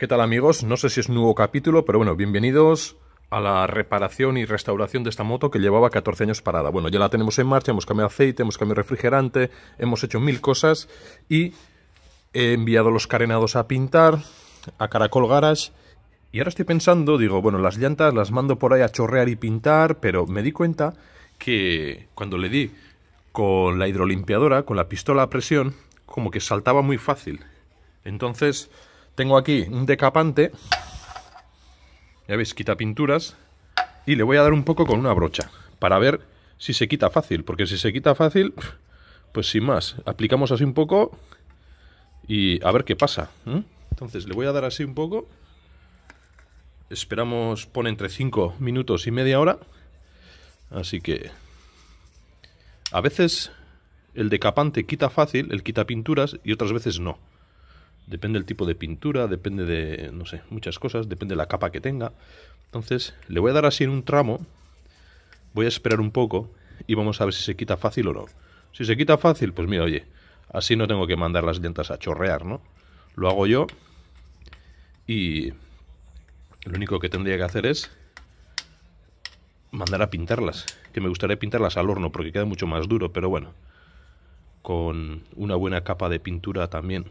¿Qué tal amigos? No sé si es nuevo capítulo, pero bueno, bienvenidos a la reparación y restauración de esta moto que llevaba 14 años parada. Bueno, ya la tenemos en marcha, hemos cambiado aceite, hemos cambiado refrigerante, hemos hecho mil cosas y he enviado los carenados a pintar, a Caracol Garage. Y ahora estoy pensando, digo, bueno, las llantas las mando por ahí a chorrear y pintar, pero me di cuenta que cuando le di con la hidrolimpiadora, con la pistola a presión, como que saltaba muy fácil. Entonces, tengo aquí un decapante. Ya veis, quita pinturas. Y le voy a dar un poco con una brocha. Para ver si se quita fácil. Porque si se quita fácil, pues sin más. Aplicamos así un poco. Y a ver qué pasa. Entonces le voy a dar así un poco. Esperamos, pone entre 5 minutos y media hora. Así que... A veces el decapante quita fácil, el quita pinturas, y otras veces no. Depende del tipo de pintura, depende de, no sé, muchas cosas, depende de la capa que tenga. Entonces, le voy a dar así en un tramo, voy a esperar un poco y vamos a ver si se quita fácil o no. Si se quita fácil, pues mira, oye, así no tengo que mandar las llantas a chorrear, ¿no? Lo hago yo y lo único que tendría que hacer es mandar a pintarlas, que me gustaría pintarlas al horno porque queda mucho más duro, pero bueno, con una buena capa de pintura también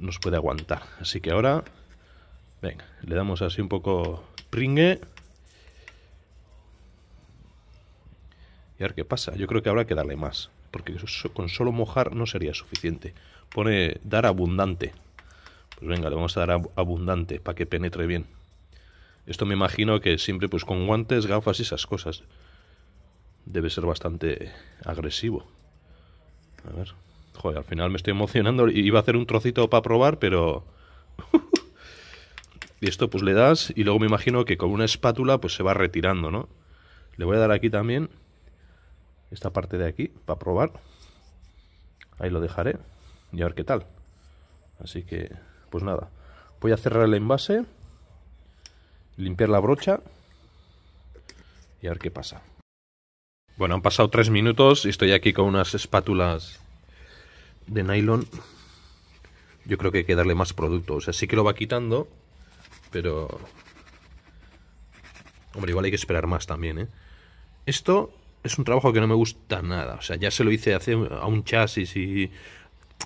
nos puede aguantar. Así que ahora, venga, le damos así un poco pringue. Y a ver qué pasa. Yo creo que habrá que darle más. Porque con solo mojar no sería suficiente. Pone dar abundante. Pues venga, le vamos a dar abundante para que penetre bien. Esto me imagino que siempre pues con guantes, gafas y esas cosas. Debe ser bastante agresivo. A ver. Joder, al final me estoy emocionando. Iba a hacer un trocito para probar, pero... y esto pues le das y luego me imagino que con una espátula pues se va retirando, ¿no? Le voy a dar aquí también esta parte de aquí para probar. Ahí lo dejaré y a ver qué tal. Así que, pues nada. Voy a cerrar el envase, limpiar la brocha y a ver qué pasa. Bueno, han pasado tres minutos y estoy aquí con unas espátulas de nylon yo creo que hay que darle más producto. O sea, sí que lo va quitando, pero... Hombre, igual hay que esperar más también, ¿eh? Esto es un trabajo que no me gusta nada. O sea, ya se lo hice hace a un chasis y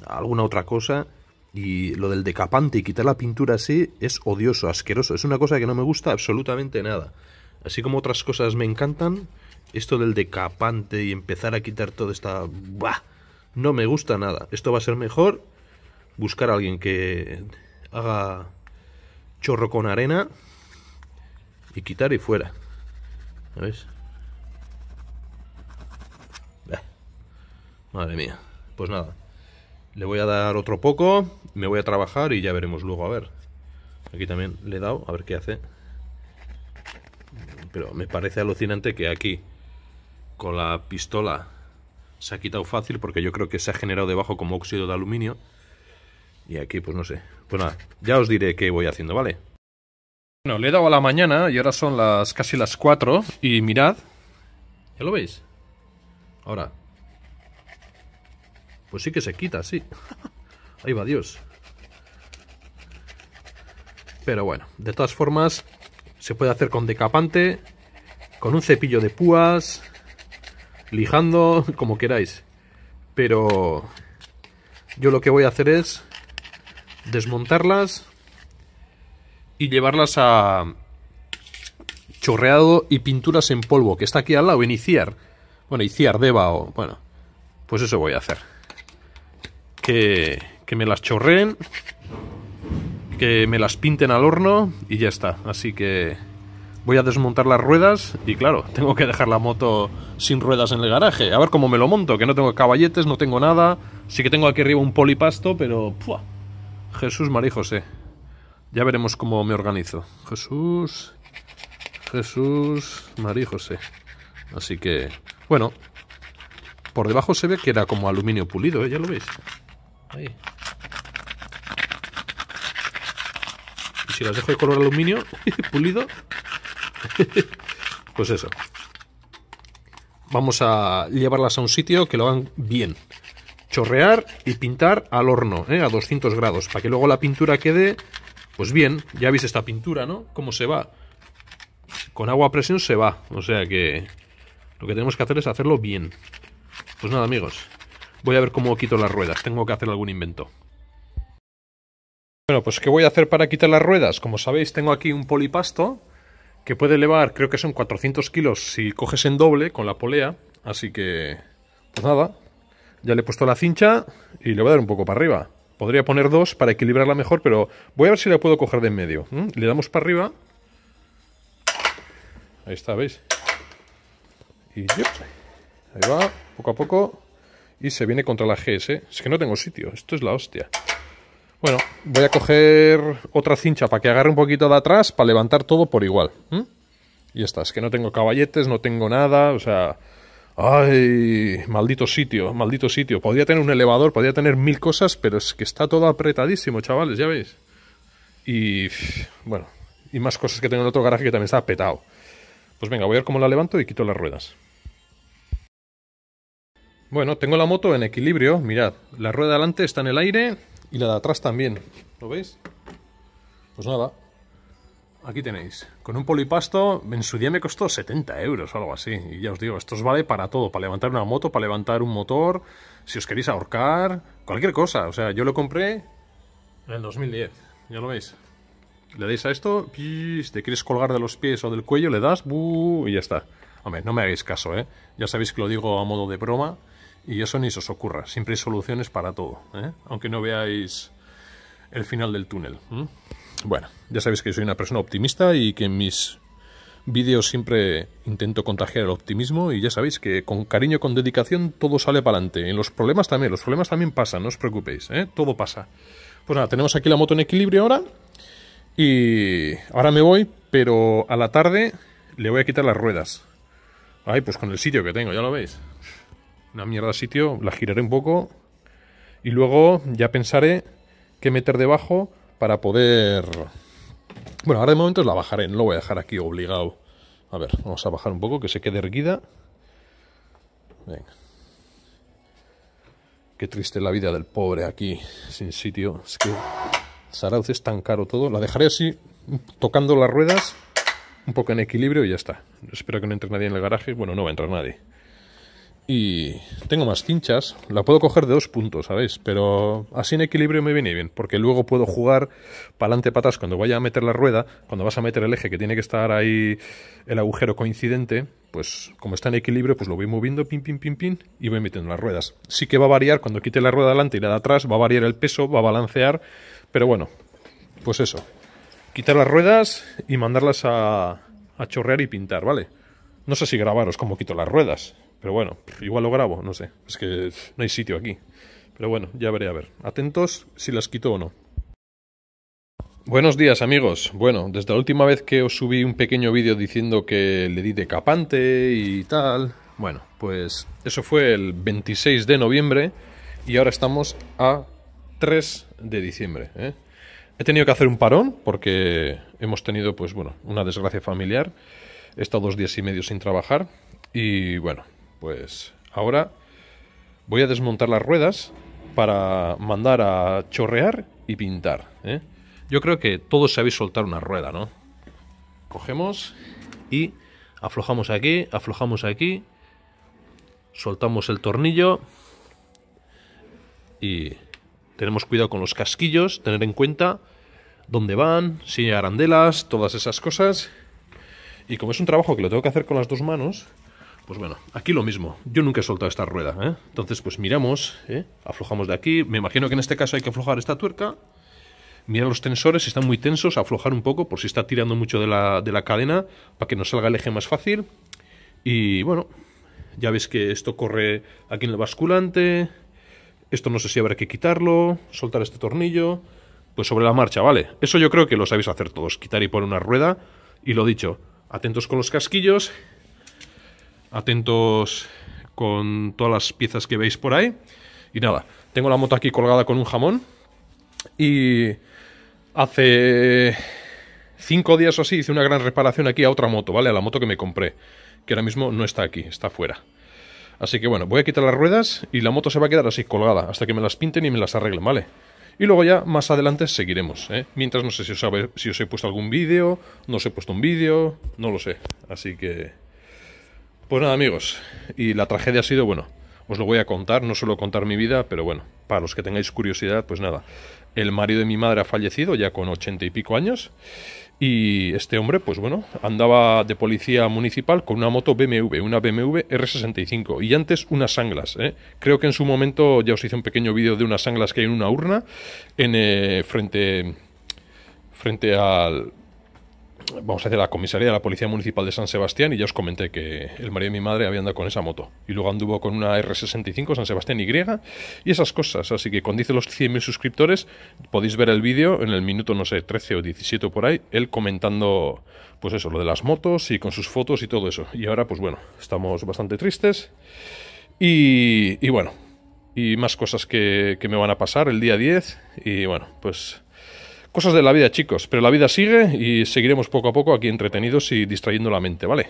a alguna otra cosa. Y lo del decapante y quitar la pintura así es odioso, asqueroso. Es una cosa que no me gusta absolutamente nada. Así como otras cosas me encantan, esto del decapante y empezar a quitar toda esta... ¡Bah! no me gusta nada. Esto va a ser mejor buscar a alguien que haga chorro con arena y quitar y fuera. ves? Madre mía. Pues nada. Le voy a dar otro poco, me voy a trabajar y ya veremos luego, a ver. Aquí también le he dado, a ver qué hace. Pero me parece alucinante que aquí, con la pistola se ha quitado fácil porque yo creo que se ha generado debajo como óxido de aluminio. Y aquí, pues no sé. Pues nada, ya os diré qué voy haciendo, ¿vale? Bueno, le he dado a la mañana y ahora son las casi las 4 y mirad. ¿Ya lo veis? Ahora. Pues sí que se quita, sí. Ahí va Dios. Pero bueno, de todas formas, se puede hacer con decapante, con un cepillo de púas, lijando, como queráis. Pero yo lo que voy a hacer es desmontarlas y llevarlas a chorreado y pinturas en polvo, que está aquí al lado, Iniciar, Iciar. Bueno, Iciar, Deva o... Bueno, pues eso voy a hacer. Que, que me las chorreen, que me las pinten al horno y ya está. Así que voy a desmontar las ruedas y claro, tengo que dejar la moto sin ruedas en el garaje. A ver cómo me lo monto, que no tengo caballetes, no tengo nada. Sí que tengo aquí arriba un polipasto, pero... ¡pua! Jesús, María José. Ya veremos cómo me organizo. Jesús, Jesús, María José. Así que, bueno, por debajo se ve que era como aluminio pulido, ¿eh? ya lo veis. Ahí. Y si las dejo de color aluminio pulido, pues eso. Vamos a llevarlas a un sitio que lo hagan bien. Chorrear y pintar al horno, ¿eh? a 200 grados, para que luego la pintura quede, pues bien. Ya veis esta pintura, ¿no? Cómo se va. Con agua a presión se va. O sea que lo que tenemos que hacer es hacerlo bien. Pues nada, amigos. Voy a ver cómo quito las ruedas. Tengo que hacer algún invento. Bueno, pues ¿qué voy a hacer para quitar las ruedas? Como sabéis, tengo aquí un polipasto que puede elevar, creo que son 400 kilos si coges en doble con la polea. Así que, pues nada, ya le he puesto la cincha y le voy a dar un poco para arriba. Podría poner dos para equilibrarla mejor, pero voy a ver si la puedo coger de en medio. Le damos para arriba. Ahí está, ¿veis? Y ahí va, poco a poco. Y se viene contra la GS. ¿eh? Es que no tengo sitio, esto es la hostia. Bueno, voy a coger otra cincha para que agarre un poquito de atrás para levantar todo por igual. Y estas, es que no tengo caballetes, no tengo nada, o sea... ¡Ay! Maldito sitio, maldito sitio. Podría tener un elevador, podría tener mil cosas, pero es que está todo apretadísimo, chavales, ya veis. Y... bueno, y más cosas que tengo en el otro garaje que también está petado. Pues venga, voy a ver cómo la levanto y quito las ruedas. Bueno, tengo la moto en equilibrio, mirad, la rueda delante está en el aire y la de atrás también. ¿Lo veis? Pues nada. Aquí tenéis. Con un polipasto, en su día me costó 70 euros o algo así. Y ya os digo, esto os vale para todo. Para levantar una moto, para levantar un motor, si os queréis ahorcar, cualquier cosa. O sea, yo lo compré en el 2010. Ya lo veis. Le dais a esto, Si te quieres colgar de los pies o del cuello, le das, y ya está. Hombre, no me hagáis caso, ¿eh? Ya sabéis que lo digo a modo de broma. Y eso ni se os ocurra, siempre hay soluciones para todo, ¿eh? aunque no veáis el final del túnel. Bueno, ya sabéis que soy una persona optimista y que en mis vídeos siempre intento contagiar el optimismo y ya sabéis que con cariño, con dedicación, todo sale para adelante. En los problemas también, los problemas también pasan, no os preocupéis, ¿eh? todo pasa. Pues nada, tenemos aquí la moto en equilibrio ahora y ahora me voy, pero a la tarde le voy a quitar las ruedas. Ay, pues con el sitio que tengo, ya lo veis una mierda sitio, la giraré un poco y luego ya pensaré qué meter debajo para poder... Bueno, ahora de momento la bajaré, no lo voy a dejar aquí obligado. A ver, vamos a bajar un poco, que se quede erguida. Venga. Qué triste la vida del pobre aquí, sin sitio. Es que Sarauz es tan caro todo. La dejaré así, tocando las ruedas, un poco en equilibrio y ya está. Espero que no entre nadie en el garaje. Bueno, no va a entrar nadie. Y tengo más cinchas. La puedo coger de dos puntos, ¿sabéis? Pero así en equilibrio me viene bien, porque luego puedo jugar para adelante, patas cuando vaya a meter la rueda, cuando vas a meter el eje que tiene que estar ahí el agujero coincidente, pues como está en equilibrio, pues lo voy moviendo, pin, pin, pin, pin, y voy metiendo las ruedas. Sí que va a variar, cuando quite la rueda delante y la de atrás, va a variar el peso, va a balancear, pero bueno, pues eso. Quitar las ruedas y mandarlas a, a chorrear y pintar, ¿vale? No sé si grabaros cómo quito las ruedas. Pero bueno, igual lo grabo, no sé. Es que no hay sitio aquí. Pero bueno, ya veré a ver. Atentos si las quito o no. Buenos días amigos. Bueno, desde la última vez que os subí un pequeño vídeo diciendo que le di decapante y tal. Bueno, pues eso fue el 26 de noviembre y ahora estamos a 3 de diciembre. ¿eh? He tenido que hacer un parón porque hemos tenido, pues bueno, una desgracia familiar. He estado dos días y medio sin trabajar y bueno, pues ahora voy a desmontar las ruedas para mandar a chorrear y pintar. ¿eh? Yo creo que todos sabéis soltar una rueda, ¿no? Cogemos y aflojamos aquí, aflojamos aquí, soltamos el tornillo y tenemos cuidado con los casquillos, tener en cuenta dónde van, si hay arandelas, todas esas cosas. Y como es un trabajo que lo tengo que hacer con las dos manos, pues bueno, aquí lo mismo. Yo nunca he soltado esta rueda, ¿eh? Entonces, pues miramos, ¿eh? aflojamos de aquí. Me imagino que en este caso hay que aflojar esta tuerca. Mira los tensores, están muy tensos, aflojar un poco por si está tirando mucho de la, de la cadena para que nos salga el eje más fácil. Y bueno, ya ves que esto corre aquí en el basculante. Esto no sé si habrá que quitarlo, soltar este tornillo. Pues sobre la marcha, ¿vale? Eso yo creo que lo sabéis hacer todos, quitar y poner una rueda. Y lo dicho, atentos con los casquillos atentos con todas las piezas que veis por ahí. Y nada, tengo la moto aquí colgada con un jamón. Y hace cinco días o así hice una gran reparación aquí a otra moto, ¿vale? A la moto que me compré, que ahora mismo no está aquí, está fuera. Así que bueno, voy a quitar las ruedas y la moto se va a quedar así, colgada, hasta que me las pinten y me las arreglen, ¿vale? Y luego ya más adelante seguiremos, ¿eh? Mientras no sé si os, si os he puesto algún vídeo, no os he puesto un vídeo, no lo sé. Así que... Pues nada, amigos, y la tragedia ha sido, bueno, os lo voy a contar, no suelo contar mi vida, pero bueno, para los que tengáis curiosidad, pues nada. El marido de mi madre ha fallecido ya con ochenta y pico años y este hombre, pues bueno, andaba de policía municipal con una moto BMW, una BMW R65 y antes unas sanglas. ¿eh? Creo que en su momento ya os hice un pequeño vídeo de unas sanglas que hay en una urna en, eh, frente, frente al, vamos a a la comisaría de la Policía Municipal de San Sebastián y ya os comenté que el marido de mi madre había andado con esa moto. Y luego anduvo con una R65 San Sebastián Y y esas cosas. Así que cuando dice los 100.000 suscriptores, podéis ver el vídeo en el minuto, no sé, 13 o 17 por ahí, él comentando, pues eso, lo de las motos y con sus fotos y todo eso. Y ahora, pues bueno, estamos bastante tristes. Y, bueno, y más cosas que, que me van a pasar el día 10. Y bueno, pues Cosas de la vida, chicos, pero la vida sigue y seguiremos poco a poco aquí entretenidos y distrayendo la mente, ¿vale?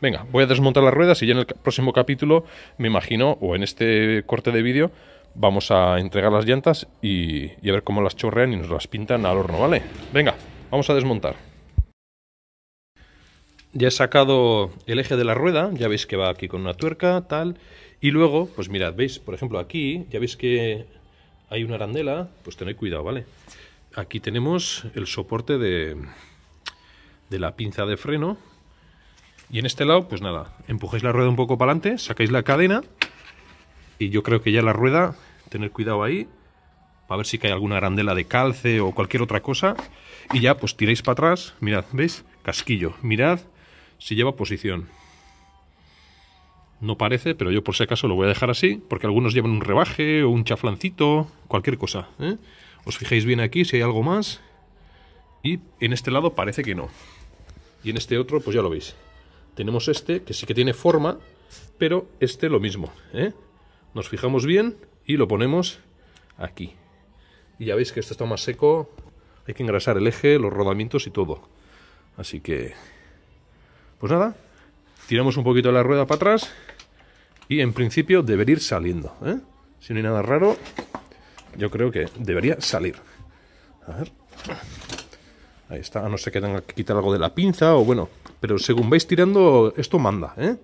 Venga, voy a desmontar las ruedas y ya en el próximo capítulo, me imagino, o en este corte de vídeo, vamos a entregar las llantas y, a ver cómo las chorrean y nos las pintan al horno, ¿vale? Venga, vamos a desmontar. Ya he sacado el eje de la rueda, ya veis que va aquí con una tuerca, tal, y luego, pues mirad, veis, por ejemplo, aquí, ya veis que hay una arandela, pues tened cuidado, ¿vale? aquí tenemos el soporte de, la pinza de freno. Y en este lado, pues nada, empujáis la rueda un poco para adelante, sacáis la cadena y yo creo que ya la rueda, tener cuidado ahí, para ver si cae alguna arandela de calce o cualquier otra cosa. Y ya, pues tiráis para atrás, mirad, ¿veis? Casquillo, mirad si lleva posición. No parece, pero yo por si acaso lo voy a dejar así, porque algunos llevan un rebaje o un chaflancito, cualquier cosa. ¿eh? Os fijáis bien aquí si hay algo más. Y en este lado parece que no. Y en este otro, pues ya lo veis. Tenemos este, que sí que tiene forma, pero este lo mismo. ¿eh? Nos fijamos bien y lo ponemos aquí. Y ya veis que esto está más seco. Hay que engrasar el eje, los rodamientos y todo. Así que... Pues nada, tiramos un poquito la rueda para atrás y en principio debería ir saliendo. ¿eh? Si no hay nada raro, yo creo que debería salir. A ver. Ahí está, a no ser que tenga que quitar algo de la pinza o bueno. Pero según vais tirando, esto manda, ¿eh?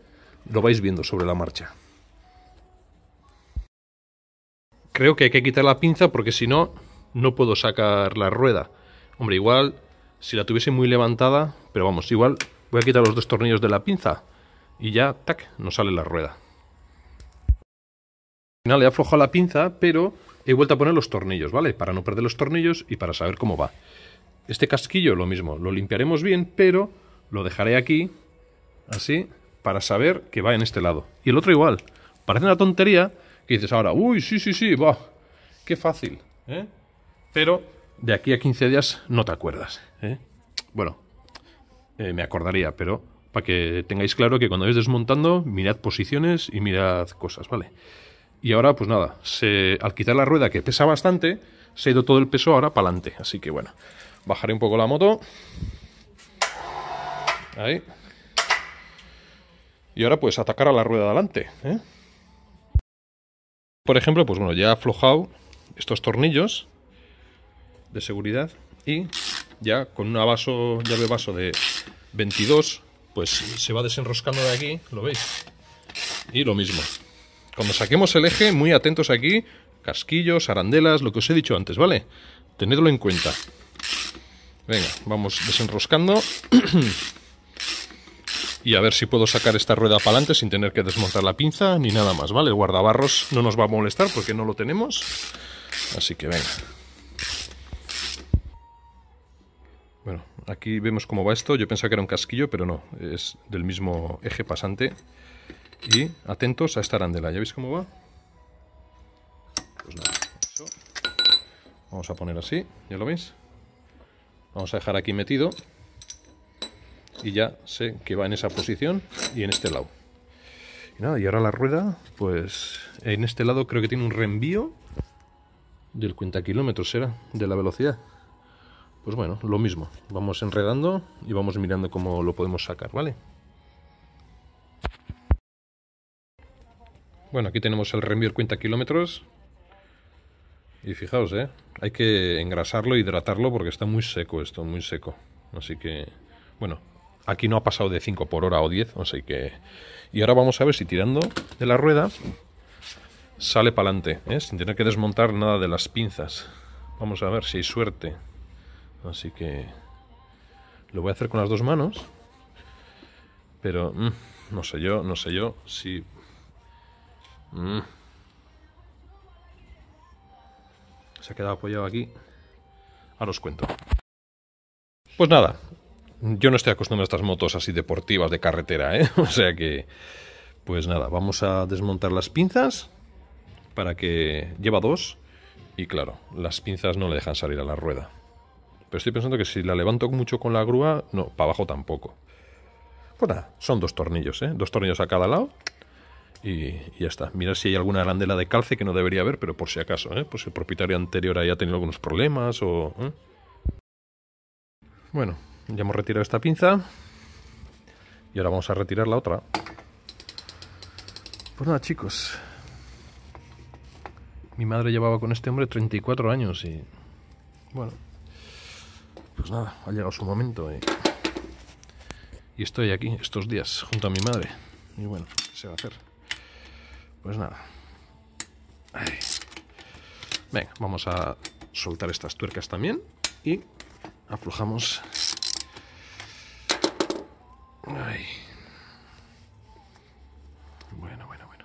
Lo vais viendo sobre la marcha. Creo que hay que quitar la pinza porque si no, no puedo sacar la rueda. Hombre, igual, si la tuviese muy levantada, pero vamos, igual voy a quitar los dos tornillos de la pinza y ya, tac, nos sale la rueda. Al final he aflojado la pinza, pero he vuelto a poner los tornillos, ¿vale? Para no perder los tornillos y para saber cómo va. Este casquillo, lo mismo, lo limpiaremos bien, pero lo dejaré aquí, así, para saber que va en este lado. Y el otro igual. Parece una tontería que dices ahora, uy, sí, sí, sí, va, qué fácil, ¿eh? Pero de aquí a 15 días no te acuerdas, ¿eh? Bueno, eh, me acordaría, pero para que tengáis claro que cuando vais desmontando, mirad posiciones y mirad cosas, ¿vale? Y ahora, pues nada, al quitar la rueda que pesa bastante, se ha ido todo el peso ahora para adelante. Así que bueno, bajaré un poco la moto. Ahí. Y ahora pues atacar a la rueda de adelante. ¿eh? Por ejemplo, pues bueno, ya he aflojado estos tornillos de seguridad y ya con una vaso, llave vaso de 22, pues se va desenroscando de aquí, lo veis. Y lo mismo, cuando saquemos el eje, muy atentos aquí, casquillos, arandelas, lo que os he dicho antes, ¿vale? Tenedlo en cuenta. Venga, vamos desenroscando. y a ver si puedo sacar esta rueda para adelante sin tener que desmontar la pinza ni nada más, ¿vale? El guardabarros no nos va a molestar porque no lo tenemos. Así que venga. Bueno, aquí vemos cómo va esto. Yo pensaba que era un casquillo, pero no. Es del mismo eje pasante. Y atentos a esta arandela. ¿Ya veis cómo va? Pues vamos a poner así, ¿ya lo veis? Vamos a dejar aquí metido. Y ya sé que va en esa posición y en este lado. Y nada, y ahora la rueda, pues en este lado creo que tiene un reenvío del cuenta kilómetros, ¿era? de la velocidad. Pues bueno, lo mismo. Vamos enredando y vamos mirando cómo lo podemos sacar, ¿vale? Bueno, aquí tenemos el Remir 50 kilómetros. Y fijaos, ¿eh? hay que engrasarlo, hidratarlo, porque está muy seco esto, muy seco. Así que, bueno, aquí no ha pasado de 5 por hora o 10, así que... Y ahora vamos a ver si tirando de la rueda sale para adelante, ¿eh? sin tener que desmontar nada de las pinzas. Vamos a ver si hay suerte. Así que lo voy a hacer con las dos manos. Pero mm, no sé yo, no sé yo si Mm. Se ha quedado apoyado aquí. Ahora os cuento. Pues nada, yo no estoy acostumbrado a estas motos así deportivas de carretera, ¿eh? O sea que, pues nada, vamos a desmontar las pinzas para que lleva dos. Y claro, las pinzas no le dejan salir a la rueda. Pero estoy pensando que si la levanto mucho con la grúa, no, para abajo tampoco. Pues nada, son dos tornillos, ¿eh? Dos tornillos a cada lado y, ya está. Mira si hay alguna arandela de calce que no debería haber, pero por si acaso, ¿eh? pues el propietario anterior haya tenido algunos problemas o... ¿eh? Bueno, ya hemos retirado esta pinza y ahora vamos a retirar la otra. Pues nada, chicos. Mi madre llevaba con este hombre 34 años y... Bueno, pues nada, ha llegado su momento y... y estoy aquí estos días junto a mi madre. Y bueno, ¿qué se va a hacer? Pues nada. Ahí. Venga, vamos a soltar estas tuercas también y aflojamos. Ahí. Bueno, bueno, bueno.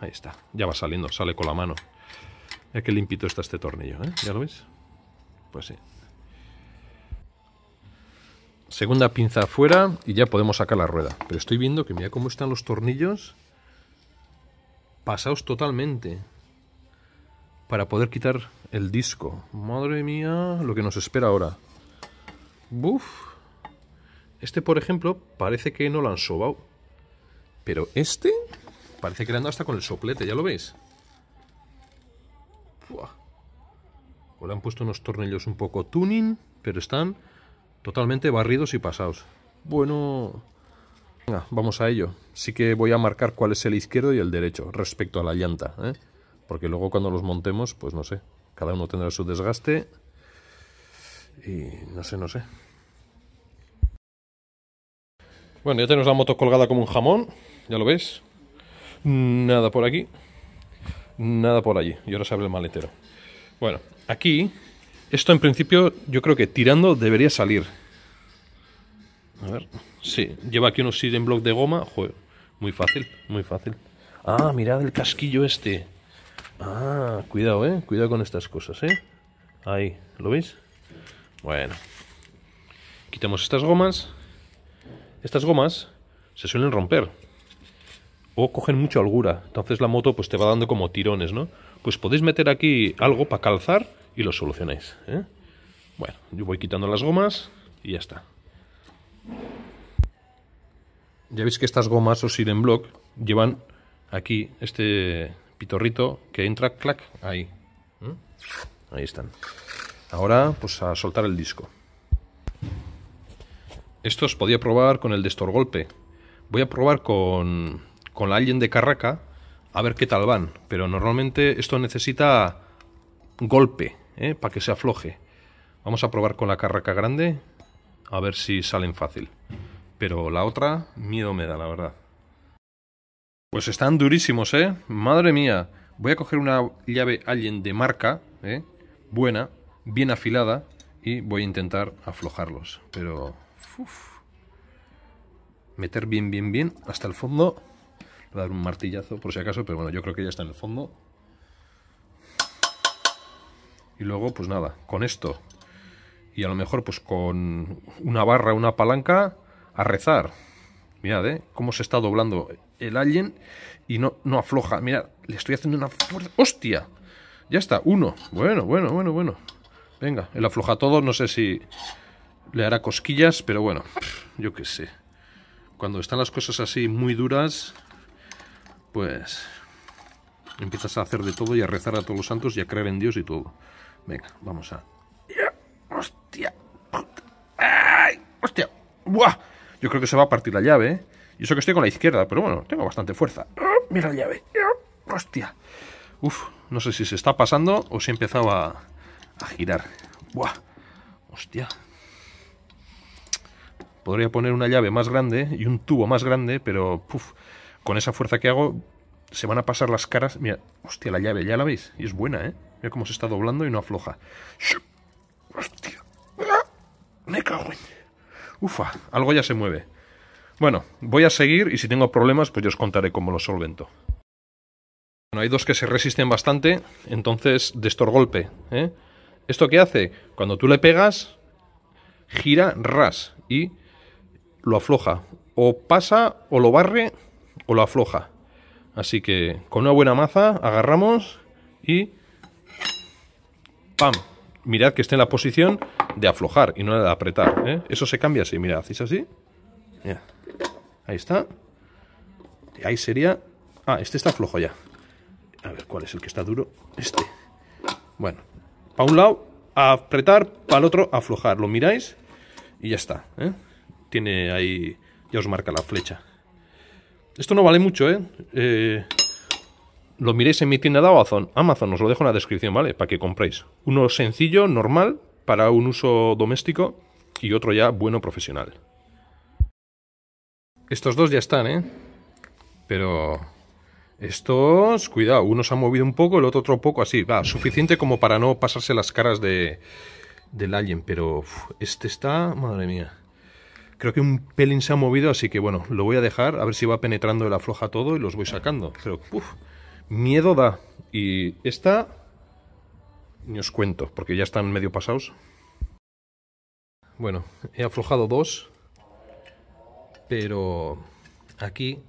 Ahí está. Ya va saliendo, sale con la mano. Mira qué limpito está este tornillo, ¿eh? ¿Ya lo veis? Pues sí. Segunda pinza afuera y ya podemos sacar la rueda. Pero estoy viendo que mira cómo están los tornillos pasados totalmente para poder quitar el disco. Madre mía, lo que nos espera ahora. Buf. Este, por ejemplo, parece que no lo han sobado. Pero este parece que le han dado hasta con el soplete, ¿ya lo veis? Buah. le han puesto unos tornillos un poco tuning, pero están totalmente barridos y pasados. Bueno, vamos a ello. Sí que voy a marcar cuál es el izquierdo y el derecho respecto a la llanta, ¿eh? porque luego cuando los montemos, pues no sé, cada uno tendrá su desgaste y no sé, no sé. Bueno, ya tenemos la moto colgada como un jamón, ya lo veis. Nada por aquí, nada por allí. Y ahora se abre el maletero. Bueno, aquí, esto en principio yo creo que tirando debería salir. A ver. Sí, lleva aquí unos siren blocks de goma. Joder, muy fácil, muy fácil. Ah, mirad el casquillo este. Ah, cuidado, eh. Cuidado con estas cosas, eh. Ahí, ¿lo veis? Bueno. Quitamos estas gomas. Estas gomas se suelen romper. O cogen mucha holgura. Entonces la moto pues te va dando como tirones, ¿no? Pues podéis meter aquí algo para calzar y lo solucionáis, eh. Bueno, yo voy quitando las gomas y ya está ya veis que estas gomas o Siren Block llevan aquí este pitorrito que entra, clac, ahí. Ahí están. Ahora, pues a soltar el disco. Esto os podía probar con el destor golpe Voy a probar con, con la Alien de Carraca, a ver qué tal van. Pero normalmente esto necesita golpe, ¿eh? para que se afloje. Vamos a probar con la Carraca grande, a ver si salen fácil pero la otra miedo me da, la verdad. Pues están durísimos, ¿eh? Madre mía. Voy a coger una llave Alien de marca, ¿eh? Buena, bien afilada, y voy a intentar aflojarlos. Pero... meter bien, bien, bien hasta el fondo. Voy a dar un martillazo por si acaso, pero bueno, yo creo que ya está en el fondo. Y luego, pues nada, con esto. Y a lo mejor pues con una barra, una palanca, a rezar. Mirad, ¿eh? Cómo se está doblando el alien y no, no afloja. Mirad, le estoy haciendo una fuerza... ¡Hostia! Ya está, uno. Bueno, bueno, bueno, bueno. Venga, él afloja todo, no sé si le hará cosquillas, pero bueno, yo qué sé. Cuando están las cosas así muy duras, pues empiezas a hacer de todo y a rezar a todos los santos y a creer en Dios y todo. Venga, vamos a... ¡Hostia! ¡Hostia! ¡Buah! Yo creo que se va a partir la llave. Y eso que estoy con la izquierda, pero bueno, tengo bastante fuerza. Mira la llave. Hostia. Uf, no sé si se está pasando o si he empezado a, girar. Buah. Hostia. Podría poner una llave más grande y un tubo más grande, pero puff con esa fuerza que hago se van a pasar las caras. Mira, hostia, la llave, ya la veis. Y es buena, ¿eh? Mira cómo se está doblando y no afloja. Hostia. Me cago en ufa, algo ya se mueve. Bueno, voy a seguir y si tengo problemas, pues yo os contaré cómo lo solvento. Bueno, hay dos que se resisten bastante, entonces destorgolpe. ¿eh? ¿Esto qué hace? Cuando tú le pegas, gira ras y lo afloja. O pasa, o lo barre, o lo afloja. Así que con una buena maza agarramos y... ¡Pam! mirad que esté en la posición de aflojar y no de apretar. ¿eh? Eso se cambia así, mirad, hacéis así. Ahí está. Y ahí sería... Ah, este está flojo ya. A ver, ¿cuál es el que está duro? Este. Bueno, para un lado apretar, para el otro aflojar. Lo miráis y ya está. ¿eh? Tiene ahí... Ya os marca la flecha. Esto no vale mucho, ¿eh? eh lo miréis en mi tienda de Amazon. Amazon, os lo dejo en la descripción, ¿vale? Para que compréis. Uno sencillo, normal, para un uso doméstico y otro ya bueno profesional. Estos dos ya están, ¿eh? Pero estos, cuidado, uno se ha movido un poco, el otro otro poco, así. Va, suficiente como para no pasarse las caras de, del alien, pero este está, madre mía. Creo que un pelín se ha movido, así que bueno, lo voy a dejar, a ver si va penetrando la floja todo y los voy sacando. Pero, uff, Miedo da. Y esta... Ni os cuento, porque ya están medio pasados. Bueno, he aflojado dos. Pero aquí,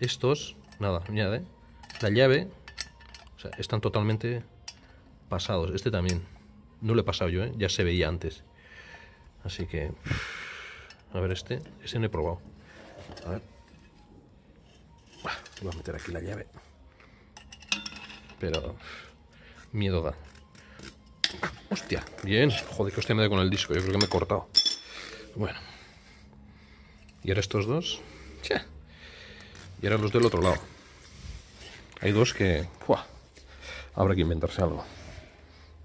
estos, nada, añade. La llave, o sea, están totalmente pasados. Este también. No lo he pasado yo, ¿eh? ya se veía antes. Así que... A ver este. ese no he probado. A ver. Voy a meter aquí la llave. Pero miedo da. Hostia, bien. Joder, que hostia me da con el disco. Yo creo que me he cortado. Bueno. ¿Y ahora estos dos? Che. Y ahora los del otro lado. Hay dos que... ¡Fua! Habrá que inventarse algo.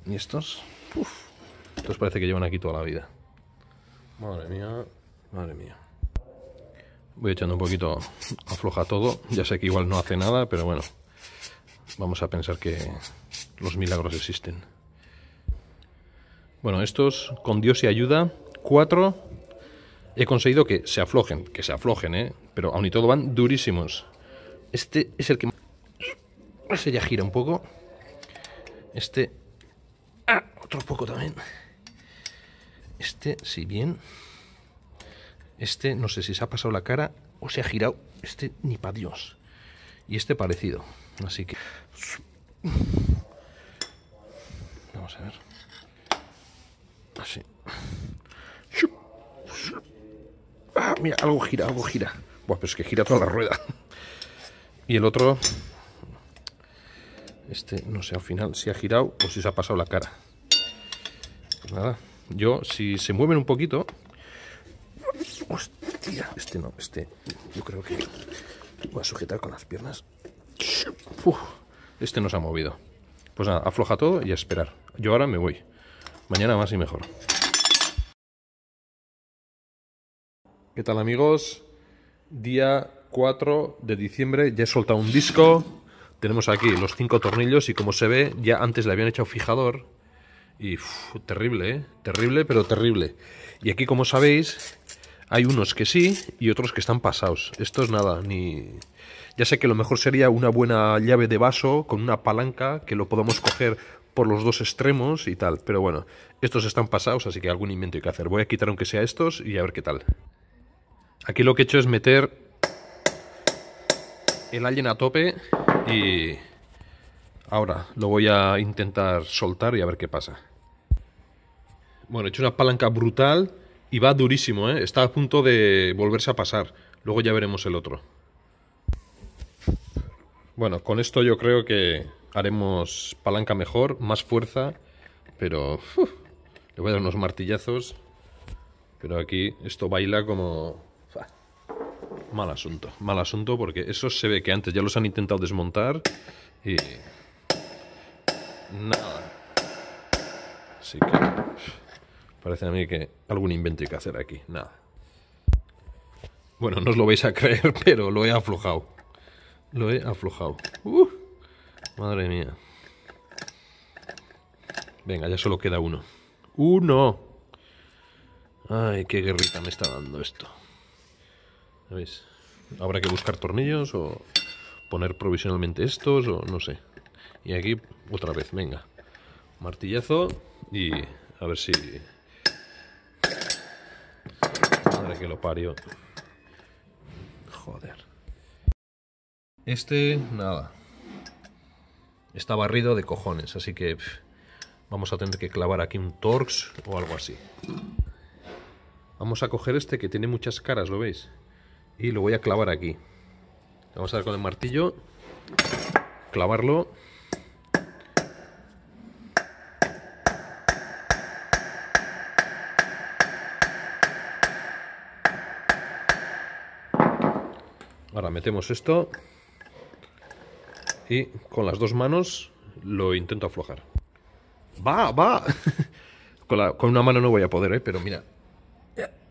¿Y estos? Uf. Estos parece que llevan aquí toda la vida. Madre mía. Madre mía. Voy echando un poquito afloja todo. Ya sé que igual no hace nada, pero bueno vamos a pensar que los milagros existen. Bueno, estos, con Dios y ayuda, cuatro, he conseguido que se aflojen, que se aflojen, ¿eh? Pero aún y todo van durísimos. Este es el que... Ese ya gira un poco. Este... Ah, otro poco también. Este, si bien... Este, no sé si se ha pasado la cara o se ha girado. Este, ni para Dios. Y este parecido. Así que... Vamos a ver. Así. Ah, mira, algo gira, algo gira. pues pero es que gira toda la rueda. Y el otro... Este, no sé al final si ha girado o si se ha pasado la cara. nada, yo si se mueven un poquito... Hostia, este no, este yo creo que voy a sujetar con las piernas este este nos ha movido. Pues nada, afloja todo y a esperar. Yo ahora me voy. Mañana más y mejor. ¿Qué tal amigos? Día 4 de diciembre, ya he soltado un disco. Tenemos aquí los cinco tornillos y como se ve, ya antes le habían echado fijador. Y terrible, ¿eh? Terrible, pero terrible. Y aquí, como sabéis, hay unos que sí y otros que están pasados. Esto es nada, ni... Ya sé que lo mejor sería una buena llave de vaso con una palanca que lo podamos coger por los dos extremos y tal. Pero bueno, estos están pasados, así que algún invento hay que hacer. Voy a quitar aunque sea estos y a ver qué tal. Aquí lo que he hecho es meter el alien a tope y ahora lo voy a intentar soltar y a ver qué pasa. Bueno, he hecho una palanca brutal y va durísimo, ¿eh? está a punto de volverse a pasar. Luego ya veremos el otro. Bueno, con esto yo creo que haremos palanca mejor, más fuerza, pero le voy a dar unos martillazos. Pero aquí esto baila como... Mal asunto, mal asunto porque eso se ve que antes ya los han intentado desmontar y... Nada. Así que... Parece a mí que algún invento hay que hacer aquí, nada. Bueno, no os lo vais a creer, pero lo he aflojado lo he aflojado. madre mía. Venga, ya solo queda uno. ¡Uno! Ay, qué guerrita me está dando esto. Habrá que buscar tornillos o poner provisionalmente estos o no sé. Y aquí otra vez, venga. Martillazo y a ver si... Madre que lo parió. Joder. Este, nada. Está barrido de cojones, así que vamos a tener que clavar aquí un Torx o algo así. Vamos a coger este que tiene muchas caras, ¿lo veis? Y lo voy a clavar aquí. Vamos a dar con el martillo, clavarlo. Ahora metemos esto y con las dos manos lo intento aflojar. ¡Va, va! con, una mano no voy a poder, ¿eh? pero mira.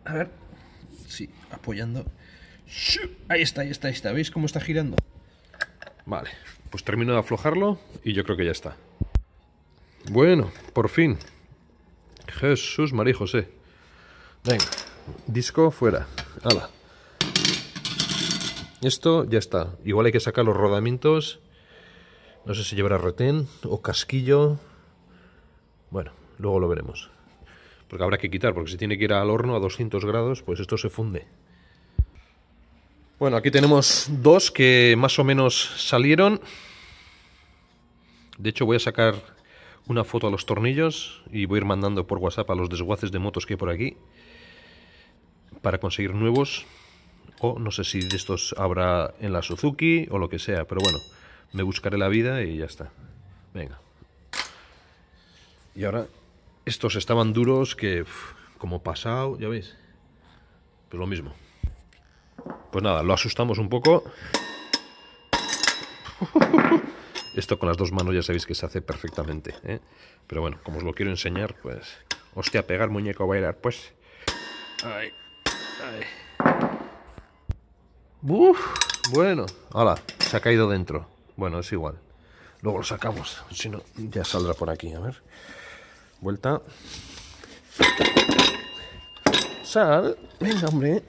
A ver. Sí, apoyando. Ahí está, ahí está, ahí está. ¿Veis cómo está girando? Vale, pues termino de aflojarlo y yo creo que ya está. Bueno, por fin. Jesús, María José. Venga, disco fuera. Hala. Esto ya está. Igual hay que sacar los rodamientos no sé si llevará retén o casquillo. Bueno, luego lo veremos. Porque habrá que quitar, porque si tiene que ir al horno a 200 grados, pues esto se funde. Bueno, aquí tenemos dos que más o menos salieron. De hecho, voy a sacar una foto a los tornillos y voy a ir mandando por WhatsApp a los desguaces de motos que hay por aquí para conseguir nuevos. O no sé si de estos habrá en la Suzuki o lo que sea, pero bueno. Me buscaré la vida y ya está. Venga. Y ahora, estos estaban duros que, como pasado, ya veis. Pues lo mismo. Pues nada, lo asustamos un poco. Esto con las dos manos ya sabéis que se hace perfectamente. ¿eh? Pero bueno, como os lo quiero enseñar, pues... Hostia, pegar muñeco a bailar, pues... Ay, bueno. Hola, se ha caído dentro. Bueno, es igual. Luego lo sacamos, si no, ya saldrá por aquí. A ver. Vuelta. Sal. Venga, hombre.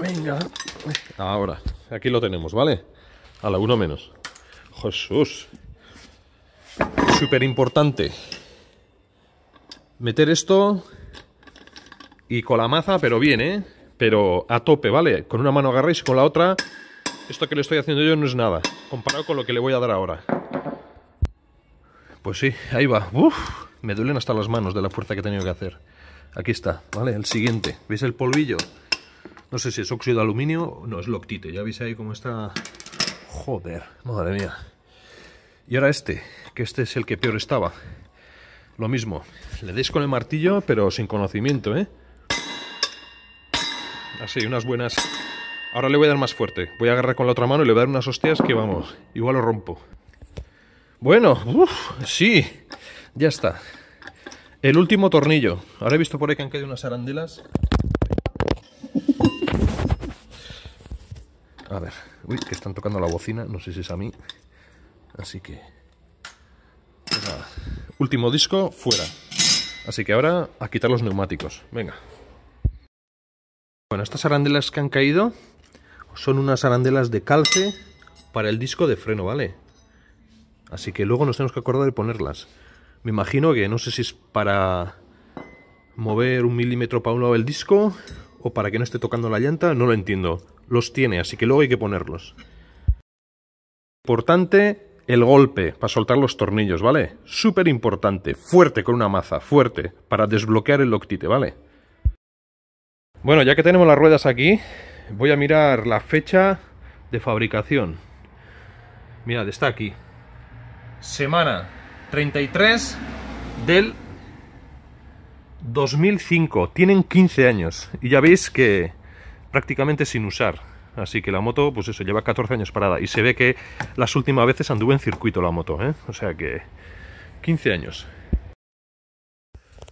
Venga. Ahora, aquí lo tenemos, ¿vale? A la uno menos. Jesús. Súper importante. Meter esto y con la maza, pero bien, ¿eh? Pero a tope, ¿vale? Con una mano agarréis y con la otra esto que le estoy haciendo yo no es nada, comparado con lo que le voy a dar ahora. Pues sí, ahí va. Uf, me duelen hasta las manos de la fuerza que he tenido que hacer. Aquí está, ¿vale? El siguiente. ¿Veis el polvillo? No sé si es óxido de aluminio. No, es loctite. Ya veis ahí cómo está... Joder, madre mía. Y ahora este, que este es el que peor estaba. Lo mismo. Le deis con el martillo, pero sin conocimiento, ¿eh? Así, unas buenas Ahora le voy a dar más fuerte. Voy a agarrar con la otra mano y le voy a dar unas hostias que vamos, igual lo rompo. Bueno, sí. Ya está. El último tornillo. Ahora he visto por ahí que han caído unas arandelas. A ver, uy, que están tocando la bocina, no sé si es a mí. Así que... nada. Último disco, fuera. Así que ahora a quitar los neumáticos. Venga. Bueno, estas arandelas que han caído son unas arandelas de calce para el disco de freno, ¿vale? Así que luego nos tenemos que acordar de ponerlas. Me imagino que no sé si es para mover un milímetro para un lado el disco o para que no esté tocando la llanta, no lo entiendo. Los tiene, así que luego hay que ponerlos. Importante el golpe para soltar los tornillos, ¿vale? Súper importante, fuerte con una maza, fuerte, para desbloquear el loctite, ¿vale? Bueno, ya que tenemos las ruedas aquí, voy a mirar la fecha de fabricación. Mirad, está aquí. Semana 33 del 2005. Tienen 15 años. Y ya veis que prácticamente sin usar. Así que la moto, pues eso, lleva 14 años parada. Y se ve que las últimas veces anduvo en circuito la moto, ¿eh? O sea que 15 años.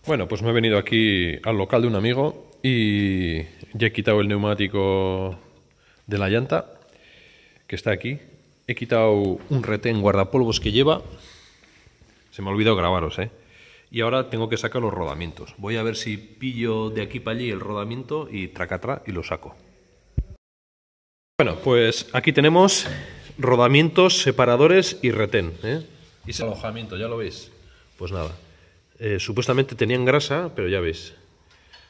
Bueno, pues me he venido aquí al local de un amigo y ya he quitado el neumático de la llanta, que está aquí. He quitado un retén guardapolvos que lleva. Se me ha olvidado grabaros, ¿eh? Y ahora tengo que sacar los rodamientos. Voy a ver si pillo de aquí para allí el rodamiento y tracatra y lo saco. Bueno, pues aquí tenemos rodamientos, separadores y retén. ¿eh? Y ese alojamiento, ya lo veis. Pues nada, eh, supuestamente tenían grasa, pero ya veis,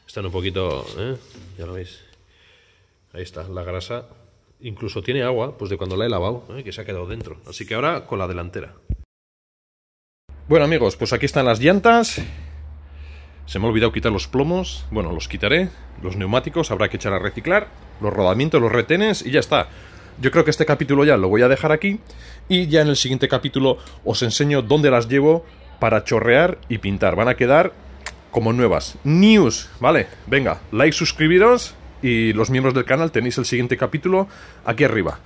están un poquito, ¿eh? ya lo veis. Ahí está, la grasa. Incluso tiene agua, pues de cuando la he lavado, ¿eh? que se ha quedado dentro. Así que ahora con la delantera. Bueno amigos, pues aquí están las llantas. Se me ha olvidado quitar los plomos. Bueno, los quitaré. Los neumáticos habrá que echar a reciclar. Los rodamientos, los retenes y ya está. Yo creo que este capítulo ya lo voy a dejar aquí. Y ya en el siguiente capítulo os enseño dónde las llevo para chorrear y pintar. Van a quedar como nuevas. News, ¿vale? Venga, like, suscribiros y los miembros del canal tenéis el siguiente capítulo aquí arriba.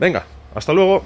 Venga, hasta luego.